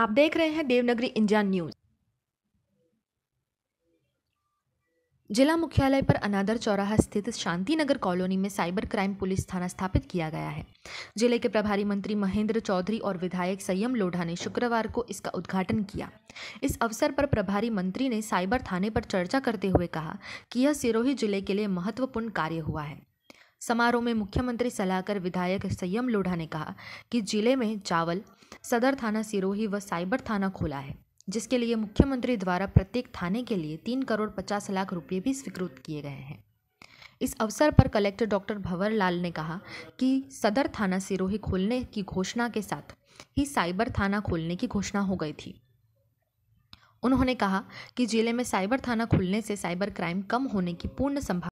आप देख रहे हैं देवनगरी इंडिया न्यूज जिला मुख्यालय पर अनादर चौराहा स्थित शांति नगर कॉलोनी में साइबर क्राइम पुलिस थाना स्थापित किया गया है जिले के प्रभारी मंत्री महेंद्र चौधरी और विधायक संयम लोढ़ा ने शुक्रवार को इसका उद्घाटन किया इस अवसर पर प्रभारी मंत्री ने साइबर थाने पर चर्चा करते हुए कहा कि यह सिरोही जिले के लिए महत्वपूर्ण कार्य हुआ है समारोह में मुख्यमंत्री सलाहकार विधायक संयम लोढ़ा ने कहा कि जिले में चावल सदर थाना सिरोही व साइबर थाना खोला है जिसके लिए मुख्यमंत्री द्वारा प्रत्येक थाने के लिए तीन करोड़ पचास लाख रुपये भी स्वीकृत किए गए हैं इस अवसर पर कलेक्टर डॉक्टर भंवर लाल ने कहा कि सदर थाना सिरोही खोलने की घोषणा के साथ ही साइबर थाना खोलने की घोषणा हो गई थी उन्होंने कहा कि जिले में साइबर थाना खुलने से साइबर क्राइम कम होने की पूर्ण संभावना